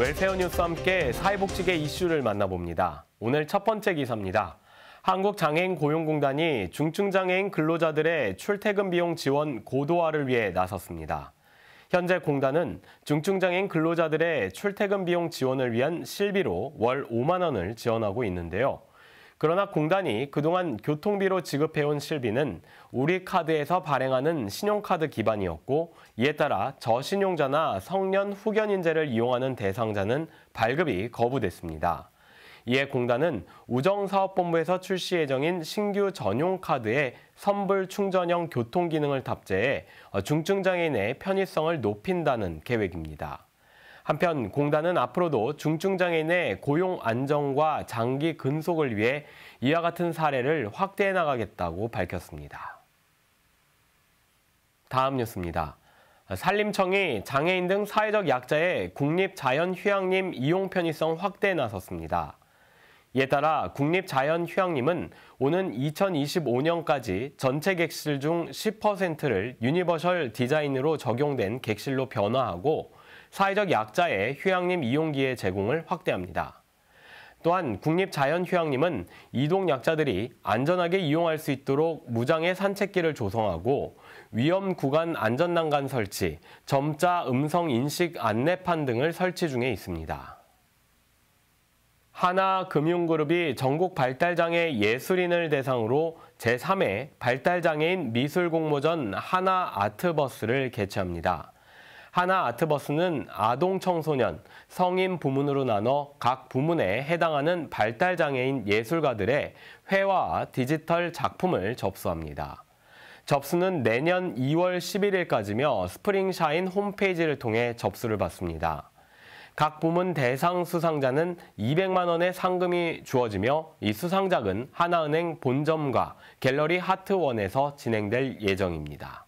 웰세어 뉴스와 함께 사회복지계 이슈를 만나봅니다. 오늘 첫 번째 기사입니다. 한국장애인 고용공단이 중증장애인 근로자들의 출퇴근 비용 지원 고도화를 위해 나섰습니다. 현재 공단은 중증장애인 근로자들의 출퇴근 비용 지원을 위한 실비로 월 5만 원을 지원하고 있는데요. 그러나 공단이 그동안 교통비로 지급해온 실비는 우리 카드에서 발행하는 신용카드 기반이었고 이에 따라 저신용자나 성년 후견인제를 이용하는 대상자는 발급이 거부됐습니다. 이에 공단은 우정사업본부에서 출시 예정인 신규 전용 카드에 선불 충전형 교통 기능을 탑재해 중증장애인의 편의성을 높인다는 계획입니다. 한편 공단은 앞으로도 중증장애인의 고용 안정과 장기 근속을 위해 이와 같은 사례를 확대해 나가겠다고 밝혔습니다. 다음 뉴스입니다. 산림청이 장애인 등 사회적 약자의 국립자연휴양림 이용 편의성 확대에 나섰습니다. 이에 따라 국립자연휴양림은 오는 2025년까지 전체 객실 중 10%를 유니버셜 디자인으로 적용된 객실로 변화하고 사회적 약자의 휴양림 이용기의 제공을 확대합니다. 또한 국립자연휴양림은 이동 약자들이 안전하게 이용할 수 있도록 무장의 산책길을 조성하고 위험 구간 안전난간 설치, 점자 음성 인식 안내판 등을 설치 중에 있습니다. 하나금융그룹이 전국 발달장애 예술인을 대상으로 제3회 발달장애인 미술공모전 하나아트버스를 개최합니다. 하나 아트버스는 아동 청소년, 성인 부문으로 나눠 각 부문에 해당하는 발달장애인 예술가들의 회화와 디지털 작품을 접수합니다. 접수는 내년 2월 11일까지며 스프링샤인 홈페이지를 통해 접수를 받습니다. 각 부문 대상 수상자는 200만 원의 상금이 주어지며 이 수상작은 하나은행 본점과 갤러리 하트원에서 진행될 예정입니다.